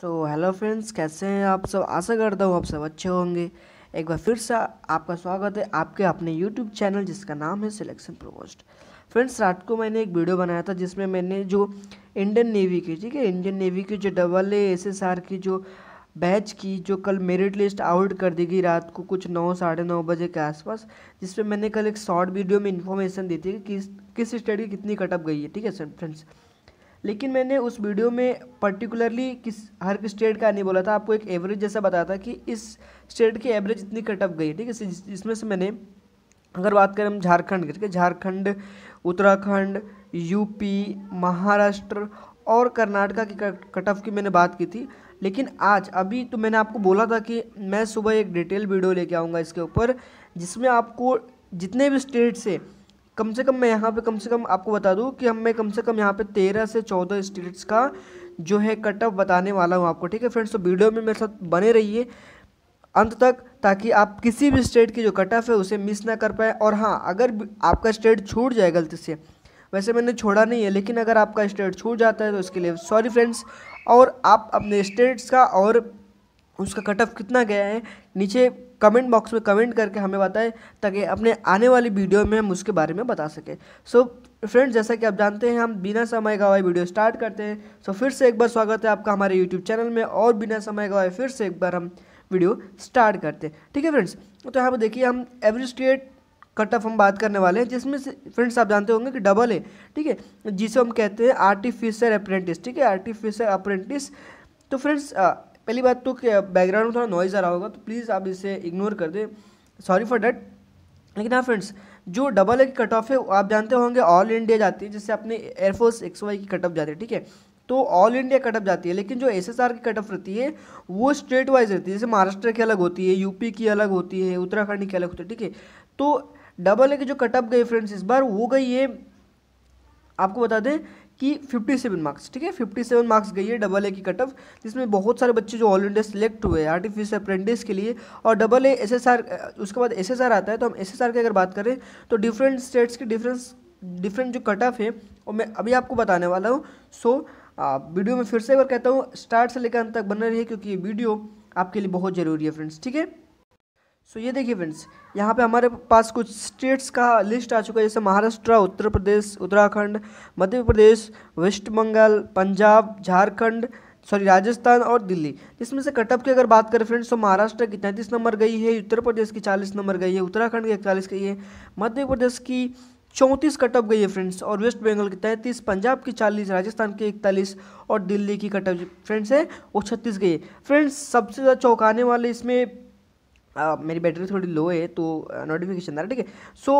so hello friends कैसे हैं आप सब आशा करता हूँ आप सब अच्छे होंगे एक बार फिर से आपका स्वागत है आपके अपने यूट्यूब चैनल जिसका नाम है सिलेक्शन प्रोपोस्ट फ्रेंड्स रात को मैंने एक वीडियो बनाया था जिसमें मैंने जो इंडियन नेवी की ठीक है इंडियन नेवी की जो double A S S R की जो बैच की जो कल मेरिट लिस्ट आउट कर दी गई रात को कुछ नौ साढ़े नौ बजे के आसपास जिसमें मैंने कल एक शॉर्ट वीडियो में इन्फॉर्मेशन दी थी कि किस किस स्टेट की कितनी कटअप गई है ठीक है फ्रेंड्स लेकिन मैंने उस वीडियो में पर्टिकुलरली किस हर स्टेट का नहीं बोला था आपको एक एवरेज जैसा बताया था कि इस स्टेट की एवरेज इतनी कट अप गई ठीक है इसमें से मैंने अगर बात करें हम झारखंड की ठीक है झारखंड उत्तराखंड यूपी महाराष्ट्र और कर्नाटका की कट ऑफ की मैंने बात की थी लेकिन आज अभी तो मैंने आपको बोला था कि मैं सुबह एक डिटेल वीडियो लेके आऊँगा इसके ऊपर जिसमें आपको जितने भी स्टेट से कम से कम मैं यहाँ पे कम से कम आपको बता दूँ कि हम मैं कम से कम यहाँ पे तेरह से चौदह स्टेट्स का जो है कटअप बताने वाला हूँ आपको ठीक है फ्रेंड्स तो वीडियो में मेरे साथ बने रहिए अंत तक ताकि आप किसी भी स्टेट की जो कटअप है उसे मिस ना कर पाए और हाँ अगर आपका स्टेट छूट जाए गलती से वैसे मैंने छोड़ा नहीं है लेकिन अगर आपका स्टेट छूट जाता है तो इसके लिए सॉरी फ्रेंड्स और आप अपने स्टेट्स का और उसका कट ऑफ कितना गया है नीचे कमेंट बॉक्स में कमेंट करके हमें बताएं ताकि अपने आने वाली वीडियो में हम उसके बारे में बता सकें सो फ्रेंड्स जैसा कि आप जानते हैं हम बिना समय गवाए वीडियो स्टार्ट करते हैं सो so, फिर से एक बार स्वागत है आपका हमारे यूट्यूब चैनल में और बिना समय गवाए फिर से एक बार हम वीडियो स्टार्ट करते हैं ठीक है फ्रेंड्स तो यहाँ पर देखिए हम एवरी स्टेट कट ऑफ हम बात करने वाले हैं जिसमें से फ्रेंड्स आप जानते होंगे कि डबल है ठीक है जिसे हम कहते हैं आर्टिफिशियल अप्रेंटिस ठीक है आर्टिफिशियल अप्रेंटिस तो फ्रेंड्स पहली बात तो बैकग्राउंड में थोड़ा नॉइज़ आ रहा होगा तो प्लीज़ आप इसे इग्नोर कर दें सॉरी फॉर डैट लेकिन हाँ फ्रेंड्स जो डबल ए की कट ऑफ है आप जानते होंगे ऑल इंडिया जाती है जिससे अपने एयरफोर्स एक्स वाई की कट ऑफ जाती है ठीक है तो ऑल इंडिया कट ऑफ जाती है लेकिन जो एस एस आर की कट ऑफ रहती है वो स्टेट वाइज रहती है जैसे महाराष्ट्र की अलग होती है यूपी की अलग होती है उत्तराखंड की अलग होती है ठीक है तो डबल ए की जो कट ऑफ गई फ्रेंड्स इस बार वो गई है आपको बता दें कि 57 मार्क्स ठीक है 57 मार्क्स गई है डबल ए की कट ऑफ जिसमें बहुत सारे बच्चे जो ऑल इंडिया सेलेक्ट हुए हैं आर्टिफिशियल अप्रेंटिस के लिए और डबल ए एस उसके बाद एस आता है तो हम एस की अगर बात करें तो डिफरेंट स्टेट्स के डिफरेंस डिफरेंट जो कट ऑफ है वो मैं अभी आपको बताने वाला हूँ सो वीडियो में फिर से एक बार कहता हूँ स्टार्ट से लेकर अंत तक बना रही है क्योंकि ये वीडियो आपके लिए बहुत ज़रूरी है फ्रेंड्स ठीक है सो ये देखिए फ्रेंड्स यहाँ पे हमारे पास कुछ स्टेट्स का लिस्ट आ चुका है जैसे महाराष्ट्र उत्तर प्रदेश उत्तराखंड मध्य प्रदेश वेस्ट बंगाल पंजाब झारखंड सॉरी राजस्थान और दिल्ली इसमें से कटअप की अगर बात करें फ्रेंड्स तो महाराष्ट्र की तैंतीस नंबर गई है उत्तर प्रदेश की चालीस नंबर गई है उत्तराखंड की इकतालीस गई है मध्य प्रदेश की चौंतीस कटअप गई है फ्रेंड्स और वेस्ट बंगाल की तैंतीस पंजाब की चालीस राजस्थान की इकतालीस और दिल्ली की कटअप फ्रेंड्स है वो छत्तीस गई है फ्रेंड्स सबसे ज़्यादा चौंकाने वाले इसमें मेरी बैटरी थोड़ी लो है तो नोटिफिकेशन आ रहा है ठीक है सो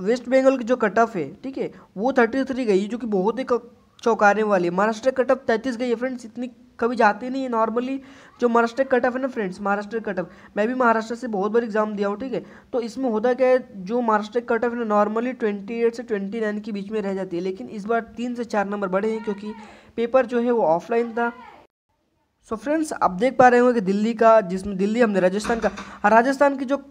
वेस्ट बंगाल की जो कट ऑफ है ठीक है वो थर्टी थ्री गई जो कि बहुत ही चौंकाने वाली है महाराष्ट्र कट ऑफ तैंतीस गई है फ्रेंड्स इतनी कभी जाती नहीं है नॉर्मली जो महाराष्ट्र कट ऑफ है ना फ्रेंड्स महाराष्ट्र कट ऑफ मैं भी महाराष्ट्र से बहुत बार एग्जाम दिया हूँ ठीक है तो इसमें होता क्या है जो महाराष्ट्र कट ऑफ है ना नॉर्मली ट्वेंटी एट से ट्वेंटी नाइन के बीच में रह जाती है लेकिन इस बार तीन से चार नंबर बढ़े हैं क्योंकि पेपर जो है वो ऑफलाइन था सो so फ्रेंड्स आप देख पा रहे होंगे कि दिल्ली का जिसमें दिल्ली हमने राजस्थान का हाँ, राजस्थान की जो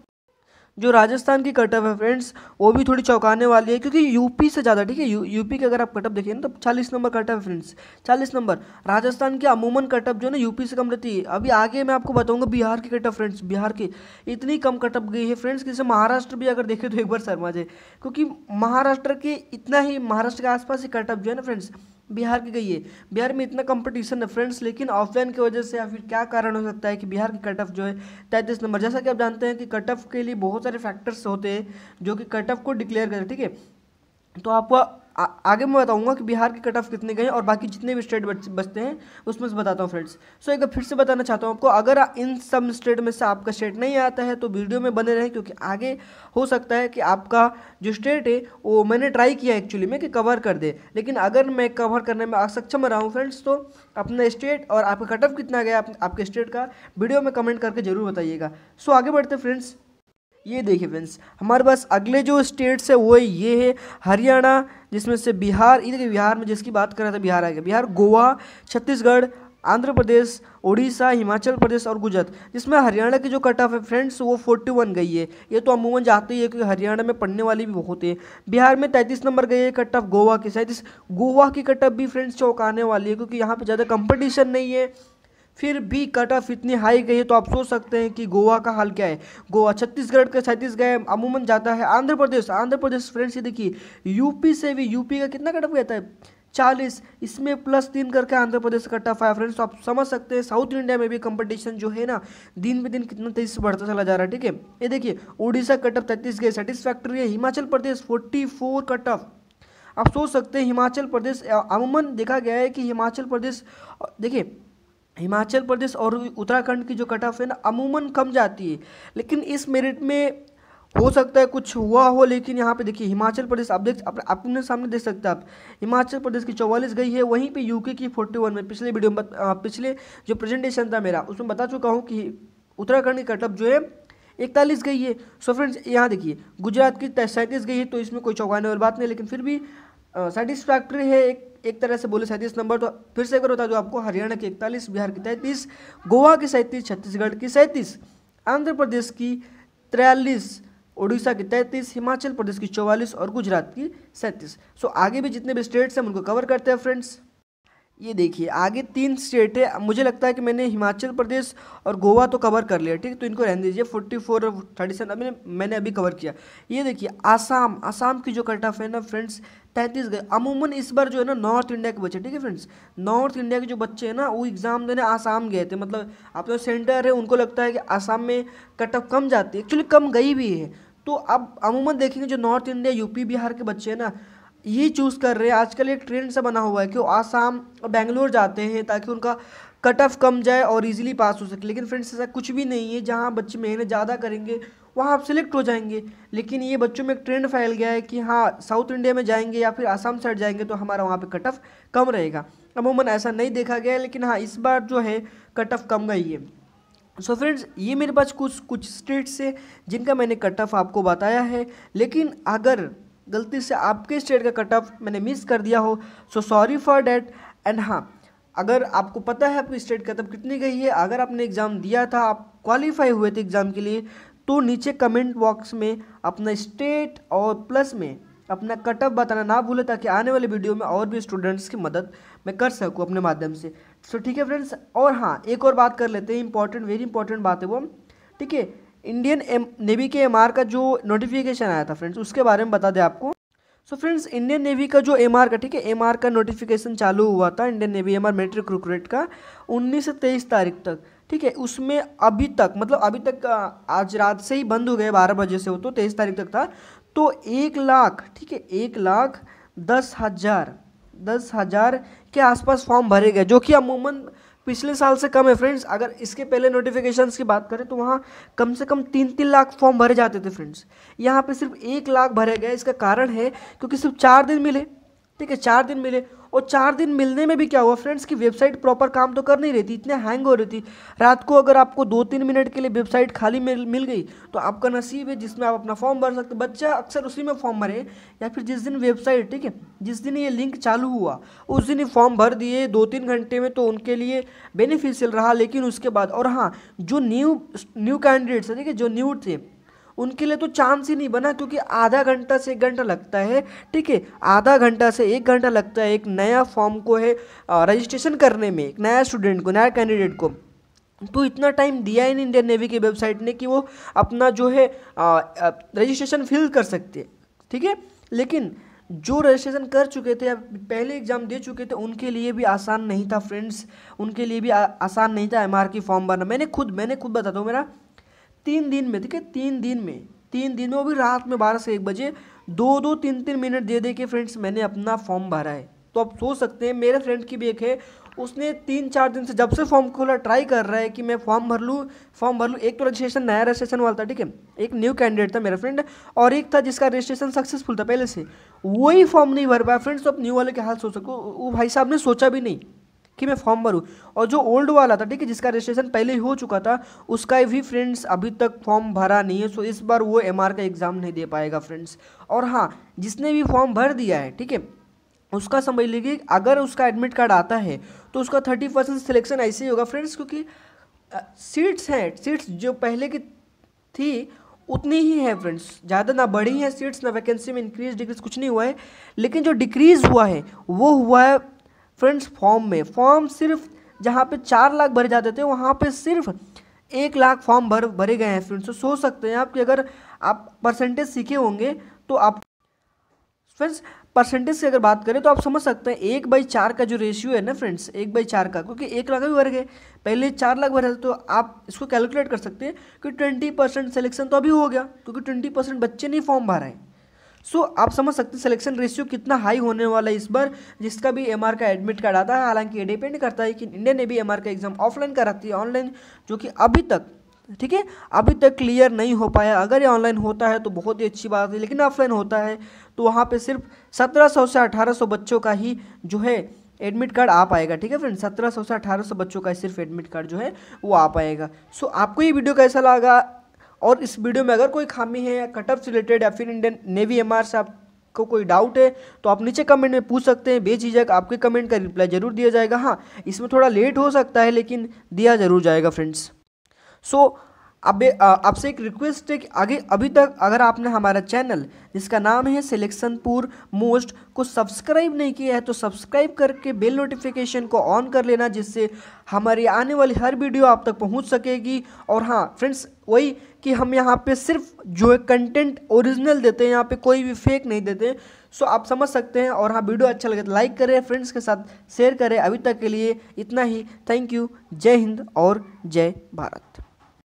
जो राजस्थान की कटअप है फ्रेंड्स वो भी थोड़ी चौंकाने वाली है क्योंकि यूपी से ज़्यादा ठीक है यू, यूपी के अगर आप कटअप देखिए ना तो चालीस नंबर कटअप है फ्रेंड्स चालीस नंबर राजस्थान की अमूमन कटअप जो है ना यूपी से कम रहती है अभी आगे मैं आपको बताऊंगा बिहार की कटअप फ्रेंड्स बिहार की इतनी कम कटअप गई है फ्रेंड्स जैसे महाराष्ट्र भी अगर देखें तो एक बार शर्मा जाए क्योंकि महाराष्ट्र के इतना ही महाराष्ट्र के आसपास ही कटअप जो है ना फ्रेंड्स बिहार की गई है बिहार में इतना कंपटीशन है फ्रेंड्स लेकिन ऑफलाइन की वजह से या फिर क्या कारण हो सकता है कि बिहार की कट ऑफ जो है तैंतीस नंबर जैसा कि आप जानते हैं कि कट ऑफ के लिए बहुत सारे फैक्टर्स होते हैं जो कि कट ऑफ को डिक्लेयर करते ठीक है तो आपका आ, आगे मैं बताऊंगा कि बिहार के कट ऑफ कितने गए और बाकी जितने भी स्टेट बचते हैं उसमें से बताता हूँ फ्रेंड्स सो एक बार फिर से बताना चाहता हूँ आपको अगर इन सब स्टेट में से आपका स्टेट नहीं आता है तो वीडियो में बने रहें क्योंकि आगे हो सकता है कि आपका जो स्टेट है वो मैंने ट्राई किया एक्चुअली में कि कवर कर दे लेकिन अगर मैं कवर करने में असक्षम रहा हूँ फ्रेंड्स तो अपना स्टेट और आपका कट ऑफ कितना गया आपके स्टेट का वीडियो में कमेंट करके ज़रूर बताइएगा सो आगे बढ़ते फ्रेंड्स ये देखिए फ्रेंड्स हमारे पास अगले जो स्टेट्स है वो ये है हरियाणा जिसमें से बिहार ये देखिए बिहार में जिसकी बात कर रहा था बिहार आ गया बिहार गोवा छत्तीसगढ़ आंध्र प्रदेश उड़ीसा हिमाचल प्रदेश और गुजरात जिसमें हरियाणा की जो कट ऑफ है फ्रेंड्स वो फोर्टी वन गई है ये तो अमूमन जाते ही है क्योंकि हरियाणा में पढ़ने वाली भी बहुत है बिहार में तैंतीस नंबर गई है कट ऑफ गोवा की सैंतीस गोवा की कट ऑफ भी फ्रेंड्स चौंकाने वाली है क्योंकि यहाँ पर ज़्यादा कंपटीशन नहीं है फिर भी कट ऑफ इतनी हाई गई है तो आप सोच सकते हैं कि गोवा का हाल क्या है गोवा छत्तीसगढ़ सैंतीस छत्तीसगढ़ अमूमन जाता है आंध्र प्रदेश आंध्र प्रदेश फ्रेंड्स ये देखिए यूपी से भी यूपी का कितना कट ऑफ गया है चालीस इसमें प्लस तीन करके आंध्र प्रदेश का टफ है फ्रेंड्स तो आप समझ सकते हैं साउथ इंडिया में भी कंपटीशन जो है ना दिन बे दिन कितना तेजी से बढ़ता चला जा रहा है ठीक है ये देखिए उड़ीसा कट ऑफ तैतीस गए सेटिस्फैक्ट्री है Himachal Pradesh forty four cut off आप सोच सकते हैं हिमाचल प्रदेश अमूमन देखा गया है कि हिमाचल प्रदेश देखिए हिमाचल प्रदेश और उत्तराखंड की जो कट ऑफ है ना अमूमन कम जाती है लेकिन इस मेरिट में हो सकता है कुछ हुआ हो लेकिन यहाँ पे देखिए हिमाचल प्रदेश आप देख आप अपने सामने देख सकते हैं आप हिमाचल प्रदेश की चौवालीस गई है वहीं पे यूके की फोर्टी वन में पिछले वीडियो में पिछले जो प्रेजेंटेशन था मेरा उसमें बता चुका हूँ कि उत्तराखंड की कटअप जो है इकतालीस गई है सो फ्रेंड्स यहाँ देखिए गुजरात की सैंतीस गई है तो इसमें कोई चौंकाने वाली बात नहीं लेकिन फिर भी सेटिस्फैक्ट्री है एक एक तरह से बोले सैंतीस नंबर तो फिर से एक बार बता दो आपको हरियाणा की इकतालीस बिहार की तैंतीस गोवा की सैंतीस छत्तीसगढ़ की सैंतीस आंध्र प्रदेश की तिरालीस उड़ीसा की तैंतीस हिमाचल प्रदेश की चौवालीस और गुजरात की सैंतीस सो आगे भी जितने भी स्टेट्स हैं उनको कवर करते हैं फ्रेंड्स ये देखिए आगे तीन स्टेट है मुझे लगता है कि मैंने हिमाचल प्रदेश और गोवा तो कवर कर लिया ठीक तो इनको रहने दीजिए फोर्टी फोर और थर्टी सेवन अभी मैंने अभी कवर किया ये देखिए आसाम आसाम की जो कट ऑफ है ना फ्रेंड्स तैंतीस गए अमूमन इस बार जो है ना नॉर्थ इंडिया के बच्चे ठीक है फ्रेंड्स नॉर्थ इंडिया के जो बच्चे हैं ना वो एग्ज़ाम देने आसाम गए थे मतलब आप जो सेंटर है उनको लगता है कि आसाम में कट ऑफ कम जाती है एक्चुअली कम गई भी है तो अब अमूमन देखेंगे जो नॉर्थ इंडिया यूपी बिहार के बच्चे हैं ना ये चूज़ कर रहे हैं आजकल एक ट्रेंड सा बना हुआ है कि वो आसाम और बेंगलोर जाते हैं ताकि उनका कट ऑफ कम जाए और इजीली पास हो सके लेकिन फ्रेंड्स ऐसा कुछ भी नहीं है जहाँ बच्चे मेहनत ज़्यादा करेंगे वहाँ आप सिलेक्ट हो जाएंगे लेकिन ये बच्चों में एक ट्रेंड फैल गया है कि हाँ साउथ इंडिया में जाएंगे या फिर आसाम साइड जाएंगे तो हमारा वहाँ पर कट ऑफ कम रहेगा अमूमन ऐसा नहीं देखा गया लेकिन हाँ इस बार जो है कट ऑफ कम गई है सो so फ्रेंड्स ये मेरे पास कुछ कुछ स्टेट्स है जिनका मैंने कट ऑफ आपको बताया है लेकिन अगर गलती से आपके स्टेट का कट ऑफ मैंने मिस कर दिया हो so sorry for that and हाँ अगर आपको पता है आपकी स्टेट कट ऑफ कितनी गई है अगर आपने एग्ज़ाम दिया था आप क्वालिफाई हुए थे एग्ज़ाम के लिए तो नीचे कमेंट बॉक्स में अपना स्टेट और प्लस में अपना कटअप बताना ना भूलें ताकि आने वाले वीडियो में और भी स्टूडेंट्स की मदद मैं कर सकूँ अपने माध्यम से सो ठीक है फ्रेंड्स और हाँ एक और बात कर लेते हैं इंपॉर्टेंट वेरी इंपॉर्टेंट बात है वो ठीक है इंडियन नेवी के एम का जो नोटिफिकेशन आया था फ्रेंड्स उसके बारे में बता दें आपको सो फ्रेंड्स इंडियन नेवी का जो एम का ठीक है एम का नोटिफिकेशन चालू हुआ था Indian navy M R military का 19 से 23 तारीख तक ठीक है उसमें अभी तक मतलब अभी तक आज रात से ही बंद हो गए बारह बजे से हो तो तेईस तारीख तक था तो एक लाख ठीक है एक लाख दस हज़ार दस हज़ार के आसपास फॉर्म भरे गए जो कि अमूमन पिछले साल से कम है फ्रेंड्स अगर इसके पहले नोटिफिकेशन की बात करें तो वहाँ कम से कम तीन तीन लाख फॉर्म भरे जाते थे फ्रेंड्स यहाँ पे सिर्फ एक लाख भरे गए इसका कारण है क्योंकि सिर्फ चार दिन मिले ठीक है चार दिन मिले और चार दिन मिलने में भी क्या हुआ फ्रेंड्स की वेबसाइट प्रॉपर काम तो कर नहीं रही थी इतने हैंग हो रही थी रात को अगर आपको दो तीन मिनट के लिए वेबसाइट खाली मिल मिल गई तो आपका नसीब है जिसमें आप अपना फॉर्म भर सकते बच्चा अक्सर उसी में फॉर्म भरे या फिर जिस दिन वेबसाइट ठीक है जिस दिन ये लिंक चालू हुआ उस दिन ये फॉर्म भर दिए दो तीन घंटे में तो उनके लिए बेनिफिशियल रहा लेकिन उसके बाद और हाँ जो न्यू न्यू कैंडिडेट्स थे ठीक है जो न्यू थे उनके लिए तो चांस ही नहीं बना क्योंकि आधा घंटा से एक घंटा लगता है ठीक है आधा घंटा से एक घंटा लगता है एक नया फॉर्म को है रजिस्ट्रेशन करने में एक नया स्टूडेंट को नया कैंडिडेट को तो इतना टाइम दिया इन इंडियन नेवी की वेबसाइट ने कि वो अपना जो है रजिस्ट्रेशन फिल कर सकते ठीक है लेकिन जो रजिस्ट्रेशन कर चुके थे या पहले एग्ज़ाम दे चुके थे उनके लिए भी आसान नहीं था फ्रेंड्स उनके लिए भी आ, आसान नहीं था एमआर की फॉर्म भरना मैंने खुद मैंने खुद बताता हूँ मेरा तीन दिन में ठीक है तीन दिन में तीन दिन में वो भी रात में बारह से एक बजे दो दो तीन तीन मिनट दे दे के फ्रेंड्स मैंने अपना फॉर्म भरा है तो आप सोच सकते हैं मेरे फ्रेंड की भी एक है उसने तीन चार दिन से जब से फॉर्म खोला ट्राई कर रहा है कि मैं फॉर्म भर लूँ फॉर्म भर लूँ एक तो रजिस्ट्रेशन नया रजिस्ट्रेशन वाला था ठीक है एक न्यू कैंडिडेट था मेरा फ्रेंड और एक था जिसका रजिस्ट्रेशन सक्सेसफुल था पहले से वही फॉर्म नहीं भर पाया फ्रेंड्स तो आप न्यू वाले के हाल सोच सको वो भाई साहब ने सोचा भी नहीं कि मैं फॉर्म भरूँ और जो ओल्ड वाला था ठीक है जिसका रजिस्ट्रेशन पहले ही हो चुका था उसका भी फ्रेंड्स अभी तक फॉर्म भरा नहीं है सो इस बार वो एम का एग्ज़ाम नहीं दे पाएगा फ्रेंड्स और हाँ जिसने भी फॉर्म भर दिया है ठीक है उसका समझ लीजिए अगर उसका एडमिट कार्ड आता है तो उसका थर्टी परसेंट सिलेक्शन ऐसे ही होगा फ्रेंड्स क्योंकि सीट्स हैं सीट्स जो पहले की थी उतनी ही है फ्रेंड्स ज़्यादा ना बढ़ी है सीट्स ना वैकेंसी में इंक्रीज डिक्रीज कुछ नहीं हुआ है लेकिन जो डिक्रीज़ हुआ है वो हुआ है फ्रेंड्स फॉर्म में फॉर्म सिर्फ जहाँ पे चार लाख भरे जाते थे वहाँ पे सिर्फ एक लाख फॉर्म भर भरे गए हैं फ्रेंड्स तो सोच सकते हैं आप कि अगर आप परसेंटेज सीखे होंगे तो आप फ्रेंड्स परसेंटेज की अगर बात करें तो आप समझ सकते हैं एक बाई चार का जो रेशियो है ना फ्रेंड्स एक बाई चार का क्योंकि एक लाख भी भर गए पहले चार लाख भरे तो आप इसको कैलकुलेट कर सकते हैं कि ट्वेंटी परसेंट सेलेक्शन तो अभी हो गया क्योंकि ट्वेंटी परसेंट बच्चे नहीं फॉर्म रहे हैं सो so, आप समझ सकते हैं सिलेक्शन रेशियो कितना हाई होने वाला है इस बार जिसका भी एम का एडमिट कार्ड आता है हालांकि ये डिपेंड करता है कि इंडिया ने भी एम का एग्जाम ऑफलाइन कराती है ऑनलाइन जो कि अभी तक ठीक है अभी तक क्लियर नहीं हो पाया अगर ये ऑनलाइन होता है तो बहुत ही अच्छी बात है लेकिन ऑफलाइन होता है तो वहाँ पर सिर्फ सत्रह से अठारह बच्चों का ही जो है एडमिट कार्ड आ पाएगा ठीक है फ्रेंड सत्रह सौ से अठारह सौ बच्चों का सिर्फ एडमिट कार्ड जो है वो आ पाएगा सो so, आपको ये वीडियो कैसा लगा और इस वीडियो में अगर कोई खामी है या कटअप रिलेटेड या फिर इंडियन नेवी एम आर से आपको कोई डाउट है तो आप नीचे कमेंट में पूछ सकते हैं बेझिझक आपके कमेंट का रिप्लाई जरूर दिया जाएगा हाँ इसमें थोड़ा लेट हो सकता है लेकिन दिया जरूर जाएगा फ्रेंड्स सो so, अब आपसे एक रिक्वेस्ट है कि आगे अभी तक अगर आपने हमारा चैनल जिसका नाम है सिलेक्शनपुर मोस्ट को सब्सक्राइब नहीं किया है तो सब्सक्राइब करके बेल नोटिफिकेशन को ऑन कर लेना जिससे हमारी आने वाली हर वीडियो आप तक पहुंच सकेगी और हाँ फ्रेंड्स वही कि हम यहाँ पे सिर्फ जो है कंटेंट ओरिजिनल देते हैं यहाँ पे कोई भी फेक नहीं देते सो आप समझ सकते हैं और हाँ वीडियो अच्छा लगे तो लाइक करें फ्रेंड्स के साथ शेयर करें अभी तक के लिए इतना ही थैंक यू जय हिंद और जय भारत